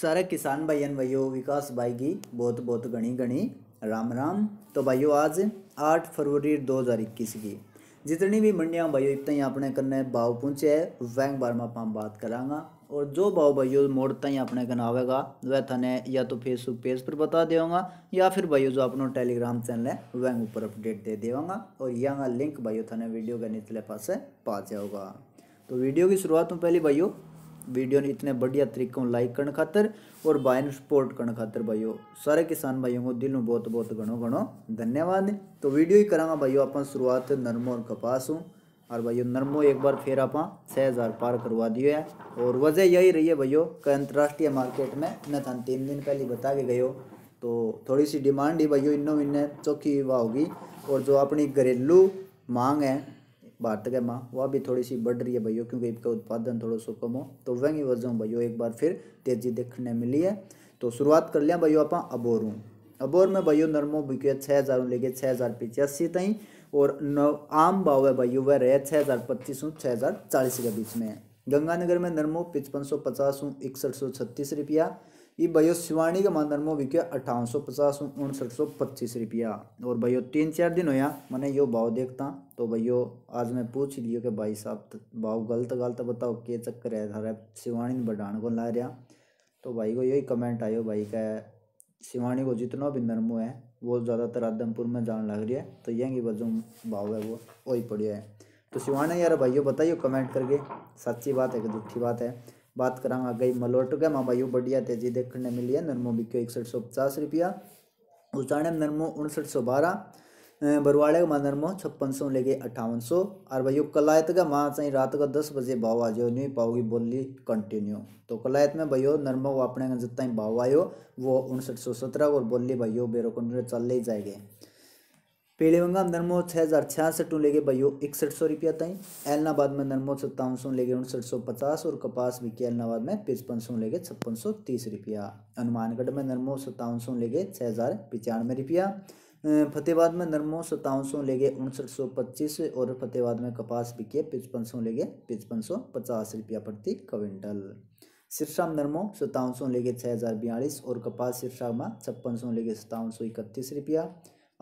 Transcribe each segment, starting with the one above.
सारे किसान भाईयन भाइयों विकास भाई की बहुत बहुत गणी गणी राम राम तो भाइयों आज आठ फरवरी दो हज़ार इक्कीस की जितनी भी मंडियाँ भाइयों इतना ही अपने कन्ने भाव पूछे है वैंग बार में आप बात करांगा और जो भाव भाइयों मोड़ ही अपने कन्ने आवेगा वह थाने या तो फेसबुक पेज पर बता देगा या फिर भाइयों जो अपना टेलीग्राम चैनल है वैंग ऊपर अपडेट दे देगा और यहाँ लिंक भाइयों थाने वीडियो के निचले पास पा जाओगा तो वीडियो की शुरुआत में तो पहले भाइयों वीडियो ने इतने बढ़िया तरीकों लाइक करने खातर और भाई सपोर्ट करने खातर भाइयों सारे किसान भाइयों को दिल में बहुत बहुत घड़ो घणो धन्यवाद तो वीडियो ही करा भाइयों अपन शुरुआत नरमो और कपास हूँ और भाइयों नरमो एक बार फिर आप छः हज़ार पार करवा दिए है और वजह यही रही है भाइयों कि अंतर्राष्ट्रीय मार्केट में न था तीन दिन पहले बता के हो तो थोड़ी सी डिमांड ही भाई इन्हों इन्हें चौखी हुआ होगी और जो अपनी घरेलू मांग है भारत के माँ वह भी थोड़ी सी बढ़ रही है भाइयों क्योंकि इनका उत्पादन थोड़ा सा कम हो तो वही वजह भाइयों एक बार फिर तेजी देखने मिली है तो शुरुआत कर लिया भाइयों आप अबोरू अबोर में भाइयों नरमो बिके छः हज़ार लेके छः हज़ार पिचासी तई और आम भाव है भाइयों वह रहे छः हज़ार पच्चीस हूँ छः हज़ार चालीस के बीच में गंगानगर में नरमो पचपन सौ पचास हूँ इकसठ सौ छत्तीस रुपया ये भाइयों शिवानी का मानदर में बिक्यो अठावन सौ पचास उनसठ सौ पच्चीस रुपया और भाइयों तीन चार दिन होया मैंने यो भाव देखता तो भाइयों आज मैं पूछ लियो कि भाई साहब तो भाव गलत गलत बताओ के चक्कर है थारा शिवानी ने बढ़ाने को ला रहा तो भाई को यही कमेंट आयो भाई का शिवानी को जितना भी नरमो है वो ज़्यादातर आदमपुर में जान लग रही है तो यही वजह भाव है वो वही पड़े है तो शिवानी यार भाइयों बताइए कमेंट करके सच्ची बात है कि दुखी बात है बात करांगा गई मलोट के मां भाई बढ़िया तेजी देखने मिली है नरमो बिको इकसठ सौ पचास रुपया उचाण नरमो उनसठ सौ बारह बरवाड़े का नरमो छप्पन सौ लेके अट्ठावन सौ और भाई कलायत का माँ चाहिए रात का दस बजे भाव आ जाओ नहीं पाओगी बोली कंटिन्यू तो कलायत में भाइयो नरमो अपने जितना ही भाव आयो वो उनसठ सौ सत्रह और बोली भाइयो बेरो को चल ही जाएंगे पीले में नरमो छः हज़ार छियासठ लेके भाइयों इकसठ सौ रुपया तय एलनाबाद में नरमो सत्तावन सौ लेके उनसठ सौ पचास और कपास बिके एलनाबाद में पचपन सौ लेके छप्पन सौ तीस रुपया हनुमानगढ़ में नरमो सत्तावन सौ लेके छः हज़ार पचानवे रुपया फतेहबाद में नरमो सत्तावन सौ लेके उनसठ सौ पच्चीस और फतेहबाद में कपास बिके पचपन सौ लेके पचपन सौ पचास रुपया प्रति क्विंटल सिरसा में नरमो सत्तावन सौ लेके छः हज़ार बयालीस और कपास सिरसा में छप्पन सौ लेके सत्तावन सौ इकतीस रुपया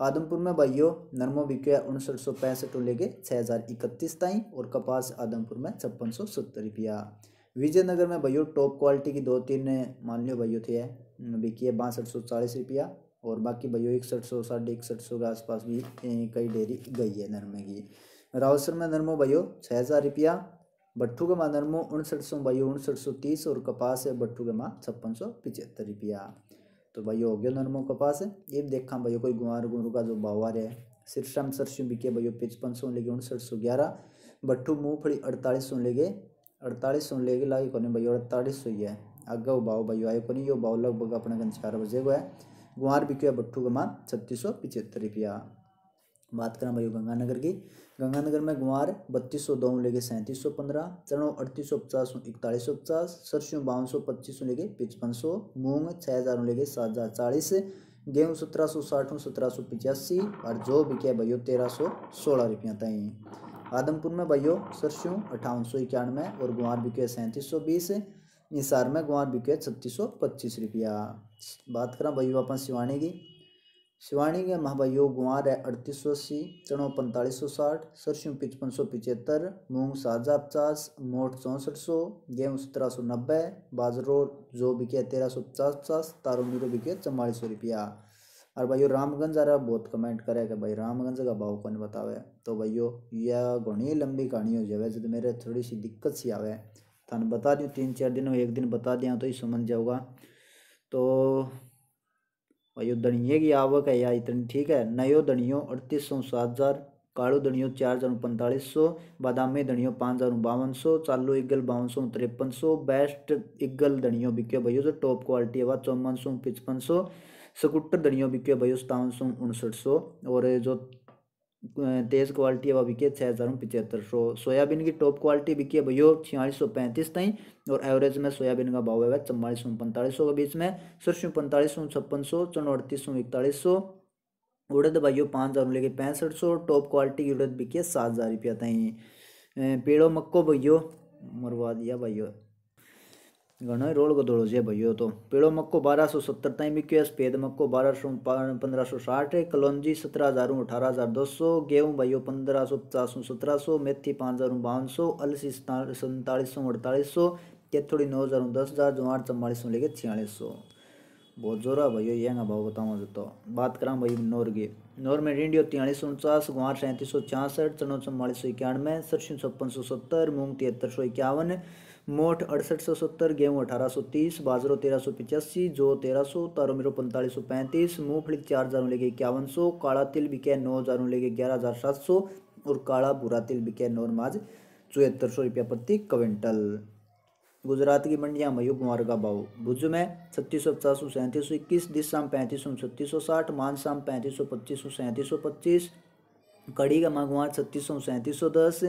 आदमपुर में भाइयों नरमो बिक्यो उनसठ सौ पैंसठ लेके छः हज़ार इकतीस ताई और कपास आदमपुर में छप्पन सौ सत्तर रुपया विजयनगर में भाइयों टॉप क्वालिटी की दो तीन मान लियो भाइयों थे बिकी है बासठ सौ चालीस रुपया और बाकी भाइयों इकसठ सौ साढ़े इकसठ सौ के आसपास भी कई डेयरी गई है नरमे की रावसर में नरमो भाइयों छः हज़ार रुपया भट्टू के माँ नरमो उनसठ सौ भाइयों उनसठ सौ तीस और कपास है भट्टू के माँ छप्पन सौ पिचहत्तर रुपया तो भाई हो गया नर्मो के पास ये भी देखा भाई कोई गुआर गुरु का जो रहा है सिरसम सरसों बिके भाई पचपन सौ लेके उनसठ सौ ग्यारह भट्टू फड़ी अड़तालीस सौ लेके अड़तालीस सौ लेके लागे कोने भाई अड़तालीस सौ ही है आगे भाव भाई को नहीं यो बाव लगभग अपने चार बजे को है गुआर बिके भट्टू का मान छत्तीस सौ पिचहत्तर रुपया बात करें भाई गंगानगर की गंगानगर में गुमार बत्तीस सौ दो लेके सैंतीस सौ पंद्रह चरणों अड़तीस सौ पचास इकतालीस सौ पचास सरसों बावन सौ पच्चीस सौ लेके पचपन सौ मूंग छः हज़ार लेके सात हज़ार चालीस गेहूँ सत्रह सौ साठ सत्रह सौ पचासी और जो बिके भाइयों तेरह सौ सोलह रुपया तय आदमपुर में भाइयों सरसों अठावन सौ इक्यानवे और गुआर बिके सैंतीस सौ बीस निसार में गुआर बिके छत्तीस सौ पच्चीस रुपया बात करें भाइयों अपन सिवानी की शिवाणी के योग गुआर है अड़तीस सौ अस्सी चणों पैंतालीस सौ साठ सरसों पचपन सौ पिचहत्तर मूंग सात हज़ार पचास मोट चौंसठ सौ गेहूँ सत्रह सौ नब्बे बाजरो जो बिके तेरह सौ पचास पचास तारो मीरो बिके चौवालीस सौ रुपया और भाइयों रामगंज आ रहा है बहुत कमेंट करे कि भाई रामगंज का भाव कौन बतावे तो भाइयों यह घनी लंबी कहानी हो जाए जब मेरे थोड़ी सी दिक्कत सी आवे थानू बता दूँ तीन चार दिन एक दिन बता दिया तो ही समझ जाऊगा तो दणिये की आवक है या इतनी ठीक है नयो दणियों अड़तीस सौ सात हज़ार कालो दणियों चार हज़ार पैंतालीस सौ बादामी दणियों पाँच हज़ार बावन सौ चालू इगल बावन सौ तिरपन सौ बेस्ट इगल दणियों बिके भयो जो टॉप क्वालिटी है वह चौवन सौ पचपन सौ स्कूटर दणियों बिके भयो सतावन सौ उनसठ सौ और जो तेज़ क्वालिटी अब बिकी है छः हज़ार में पिचहत्तर सौ सोयाबीन की टॉप क्वालिटी बिकी है भैया छियालीस सौ पैंतीस तई और एवरेज में सोयाबीन का भाव है चम्बालीस सौ पैंतालीस सौ के बीच में सरसों पैंतालीस सौ छप्पन सौ अड़तीस सौ इकतालीस सौ उड़द भाइयों पाँच हज़ार लेके पैंसठ सौ टॉप क्वालिटी की उड़द बिकी है सात हज़ार रुपया तई पेड़ों मक्को भैया मरवा दिया भाइयों घणो ई रोल गधोड़ो जे भयो तो पीड़ो मक्को बारह सौ सत्तर ताईं मिकियो सफेद मक्को बारह सौ पंद्रह सौ साठ कलौजी सत्रह हजार अठारह हज़ार दो सौ गेहूँ भयो पंद्रह सौ पचास सौ सत्रह सौ मेथी पाँच हजार बावन सौ अलसी संतालीस सौ अड़तालीस सौ केथोड़ी नौ हज़ार दस हज़ार जवार चम्बालीस सौ लेके छियालीस सौ बहुत जोरा भयो ये भाव बताऊँ जो तो बात करा भाई नोर की नोर में रिंडियो तिहालीस सौ उनचास गुआर सैंतीस सौ छियासठ चनौ चम्बालीस सौ इक्यानवे सरसों छप्पन सौ सत्तर मूंग तिहत्तर सौ इक्यावन मोठ अड़सठ सौ सत्तर गेहूँ अठारह सौ तीस बाजरो तेरह सौ पिचासी जो तेरह सौ तारो मेरो पैंतालीस सौ पैंतीस मूँगफली चार हज़ार लेके इक्यावन सौ काला तिल बिके नौ हज़ार लेके ग्यारह हज़ार सात सौ और काला भूरा तिल बिके माज चौहत्तर सौ रुपया प्रति क्विंटल गुजरात की मंडियाँ मयूर कुमार का भाव भुज में छत्तीस सौ पचास सौ सैंतीस सौ इक्कीस दिस शाम पैंतीस सौ छत्तीस सौ साठ मान शाम पैंतीस सौ पच्चीस सौ सैंतीस सौ पच्चीस कड़ी का मंगवा छत्तीस सौ सैंतीस सौ दस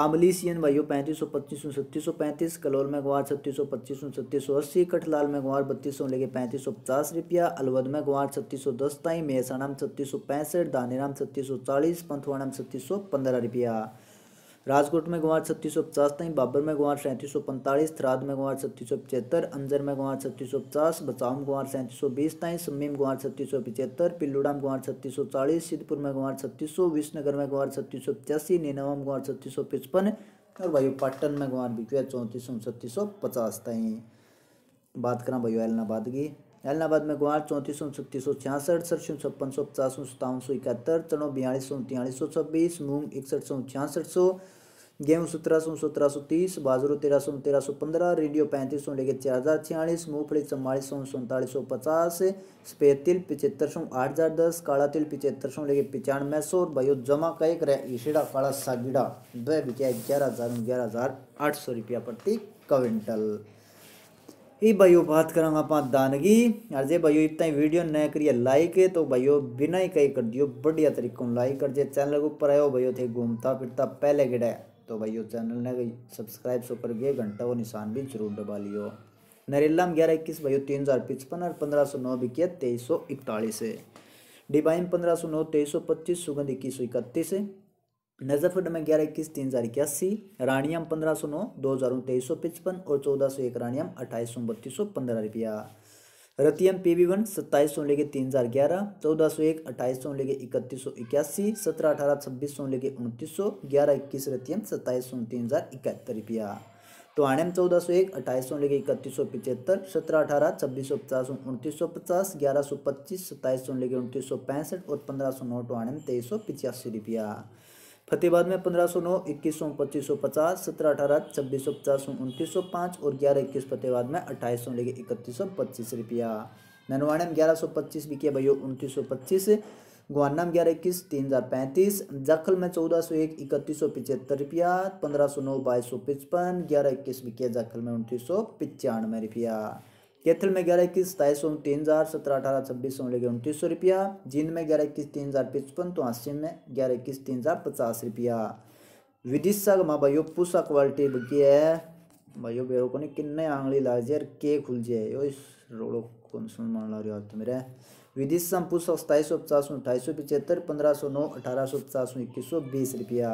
आमली सी एन भाइयों पैंतीस सौ पच्चीस सौ छत्तीस सौ पैंतीस कलोल में ग्वार छत्तीस सौ पच्चीस सौ छत्तीस सौ अस्सी कठलाल में ग्वार बत्तीस सौ लेके पैंतीस सौ पचास रुपया अलवर में ग्वार छत्तीस सौ दस ताई मेहसाणा छत्तीस सौ पैंसठ दानीराम छत्तीस सौ चालीस पंथवाड़ा छत्तीस सौ पंद्रह रुपया राजकोट में ग्वार छत्तीस सौ पचास तई बाबर में गुआर सैंतीस सौ पैंतालीस थराद में ग्वार छत्तीस सौ पचहत्तर अंजर में गुआर छत्तीस सौ पचास बचाव में ग्वार सैंतीस सौ बीस तई सम्मी में ग्वार छत्तीस सौ पिचहत्तर पिल्लुडा में ग्वार छत्तीस सौ चालीस सिद्धपुर में गुआर छत्तीस सौ विश्वनगर में ग्वार छत्तीस सौ पचासी नीनवा में ग्वार छत्तीस सौ पचपन और भाई पाटन में गुआर बिकवे चौंतीस सौ छत्तीस सौ पचास तई बात करा भाई अलनाबाद की जलनाबाद में ग्वार चौंतीस सौ छत्तीस सौ छियासठ सड़सठ छप्पन सौ पचास सौ सतावन सौ इकहत्तर चनो बयालीस सौ तिहालीस सौ छब्बीस मूंग इकसठ सौ छियासठ सौ गेहूँ सत्रह सौ सत्रह सौ तीस बाजरो तेरह सौ तेरह सौ पंद्रह रेडियो पैंतीस सौ लेकर चार हज़ार छियालीस मूँगफली चम्बालीस सौ सैंतालीस सौ पचास सफेद तिल पिचहत्तर सौ आठ हज़ार दस काला तिल पिचहत्तर सौ लेकर पिचानवे सौ और जमा का एक रह काला सागिड़ा वह बिका ग्यारह हज़ार ग्यारह हज़ार आठ सौ रुपया प्रति क्विंटल ई भाइयों बात करा आप दान की और जे भाइयों इतना ही वीडियो न करिए लाइक है तो भाइयों बिना ही कहीं कर दियो बढ़िया तरीकों लाइक कर जे चैनल के ऊपर आयो भाइयों थे घूमता फिरता पहले गिराया तो भाइयों चैनल ने सब्सक्राइब सो कर गए घंटा वो निशान भी जरूर दबा लियो नरेला में ग्यारह इक्कीस भाइयों तीन हज़ार पचपन और पंद्रह सौ नौ बिकिया तेईस सौ इकतालीस है डिबाइन पंद्रह सौ नौ तेईस सौ पच्चीस सुगंध इक्कीस सौ इकतीस है नजरफुट में ग्यारह इक्कीस तीन हज़ार इक्यासी रानियम पंद्रह सौ नौ दो हज़ार तेईस सौ पचपन और चौदह सौ एक रानियम अट्ठाईस सौ बत्तीस सौ पंद्रह रुपया रतियम पी वी वन सत्ताईस सौ लेके तीन हज़ार ग्यारह चौदह सौ एक अट्ठाईस सौ लेके इकतीस सौ इक्यासी सत्रह अठारह छब्बीस सौ लेके उनतीस सौ ग्यारह इक्कीस रतियम सत्ताईस सौ तीन हज़ार इकहत्तर रुपया तो आने में चौदह सौ एक अट्ठाईस सौ लेके इकतीस सौ पचहत्तर सत्रह अठारह छब्बीस सौ पचास उनतीस सौ पचास ग्यारह सौ पच्चीस सत्ताईस सौ लेके उनतीस सौ पैंसठ और पंद्रह सौ नौ तो आने में तेईस सौ पिचासी रुपया फतेहबाद में पंद्रह सौ नौ इक्कीस सौ पच्चीस सौ पचास सत्रह अठारह छब्बीस सौ पचास सौ उनतीस सौ पाँच और ग्यारह इक्कीस फतेहबाद में अट्ठाईस सौ लेके इकतीस सौ पच्चीस रुपया ननवाड़ा में ग्यारह सौ पच्चीस बिके भैया उनतीस सौ पच्चीस गुआना में ग्यारह इक्कीस तीन हज़ार पैंतीस जखल में चौदह सौ एक इकतीस सौ पिचहत्तर रुपया पंद्रह सौ नौ बाईस सौ पचपन ग्यारह इक्कीस बिके जखल में उनतीस सौ पचानवे रुपया कैथल में ग्यारह इक्कीस सताईस सौ तीन हज़ार सत्रह अठारह छब्बीस सौ लेकर उनतीस सौ रुपया जींद में ग्यारह इक्कीस तीन हज़ार पचपन तो आसिम में ग्यारह इक्कीस तीन हज़ार पचास रुपया विदिशा का माँ भाई पूसा क्वालिटी बगी है भाइयों बेरो को नहीं किन्ने आंगली ला जाए के खुल जाए यो इस रोड़ो को सुन मान ला रही तो मेरा विदिशा में पूसा सताईस सौ पचास में अठाईस सौ पचहत्तर पंद्रह सौ नौ अठारह सौ पचास में इक्कीस सौ बीस रुपया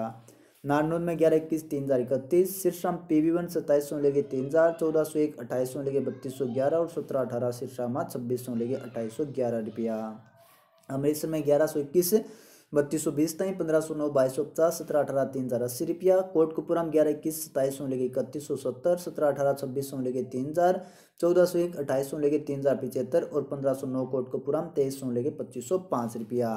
नारनौल में ग्यारह इक्कीस तीन हज़ार इकतीस सिरसा में पी वी वन सत्ताईस सौ लेके तीन हज़ार चौदह सौ एक अट्ठाईस सौ लेके बत्तीस सौ ग्यारह और सत्रह अठारह सिरसा मात छब्बीस सौ लेके अट्ठाईस सौ ग्यारह रुपया अमृतसर में ग्यारह सौ इक्कीस बत्तीस सौ बीस तई पंद्रह सौ नौ बाईस सौ पचास सत्रह अठारह तीन हज़ार अस्सी रुपया कोटकपुरा में ग्यारह इक्कीस सत्ताईस सौ लेके इकतीस सौ सत्तर सत्रह अठारह छब्बीस सौ लेके तीन हज़ार चौदह सौ एक अट्ठाईस सौ लेके तीन हज़ार पचहत्तर और पंद्रह सौ नौ कोटकपुरा में तेईस सौ लेके पच्चीस सौ पाँच रुपया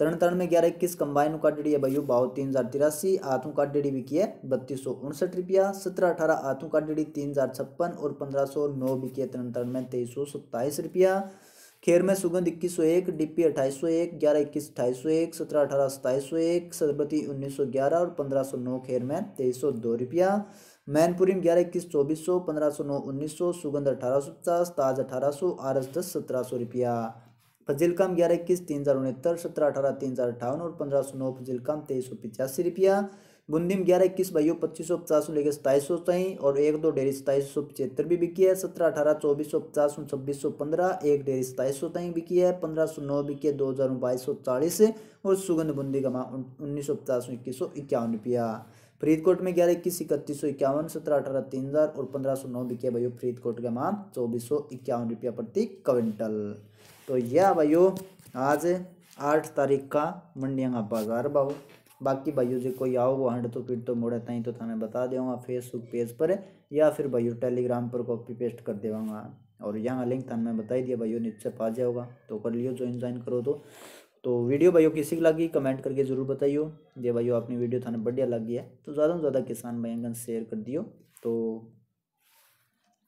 तरण तरण में ग्यारह इक्कीस कंबाइन का डेडी है भाई बाहू तीन हज़ार तिरासी आतू डेडी बिकी है बत्तीस सौ उनसठ रुपया सत्रह अठारह आतू डेडी तीन हज़ार छप्पन और पंद्रह सौ नौ बिकी है तरण तरण में तेईस सौ सत्ताईस रुपया खेर में सुगंध इक्कीस सौ एक डिप्पी अट्ठाईस सौ एक ग्यारह इक्कीस अट्ठाईस सौ एक सत्रह अठारह सत्ताईस सौ एक सरबती उन्नीस सौ ग्यारह और पंद्रह सौ नौ खेर में तेईस सौ दो रुपया मैनपुरी में ग्यारह इक्कीस चौबीस सौ पंद्रह सौ नौ उन्नीस सौ सुगंध अठारह सौ पचास ताज अठारह सौ आर एस दस सत्रह सौ रुपया फजिलकाम ग्यारह इक्कीस तीन हज़ार उनहत्तर सत्रह अठारह तीन हज़ार अठावन और पंद्रह सौ नौ फजिलकाम तेईस सौ पचासी रुपया बुंदीम ग्यारह इक्कीस भाइयों पच्चीस सौ पचास लेकर सताईस सौ सही और एक दो डेरी सताईस सौ पचहत्तर भी बिकी है सत्रह अठारह चौबीस सौ पचास छब्बीस सौ पंद्रह एक डेरी सताईस सौ सही बिकी है पंद्रह सौ नौ बिकी है दो हज़ार बाईस सौ चालीस और सुगंध बुंदी का माँ उन्नीस सौ पचास इक्कीस सौ इक्यावन रुपया फरीदकोट में ग्यारह इक्कीस इकतीस सौ इक्यावन सत्रह अठारह तीन हज़ार और पंद्रह सौ नौ बिकी है भाइयों फरीदकोट का माँ चौबीस सौ इक्यावन रुपया प्रति क्विंटल तो यह भाइयों आज आठ तारीख का का बाजार भाव बाकी भाइयों जी कोई आओ हंड तो पीट तो मोड़े तीन तो थाने बता देगा फेसबुक पेज पर या फिर भाइयों टेलीग्राम पर कॉपी पेस्ट कर देगा और यहाँ लिंक थाने मैं बताई दिया भाइयों नीचे पा जाओगा तो कर लियो ज्वाइन ज्वाइन करो तो तो वीडियो भाइयों किसी की लगी कमेंट करके जरूर बताइयो जे भाइयों अपनी वीडियो थाने बढ़िया लगी है तो ज़्यादा से ज़्यादा किसान भाइयों शेयर कर दियो तो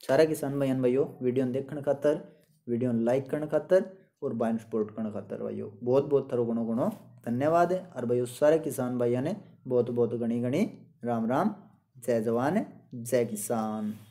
सारा किसान भाइयों भाइयों वीडियो देखने खातर वीडियो लाइक करने खातर और ने सपोर्ट करने खातर भाइयों बहुत बहुत थरों गणो गणो धन्यवाद है और भाइयों सारे किसान भाइयों ने बहुत बहुत गणी गणी राम राम जय जवान जय किसान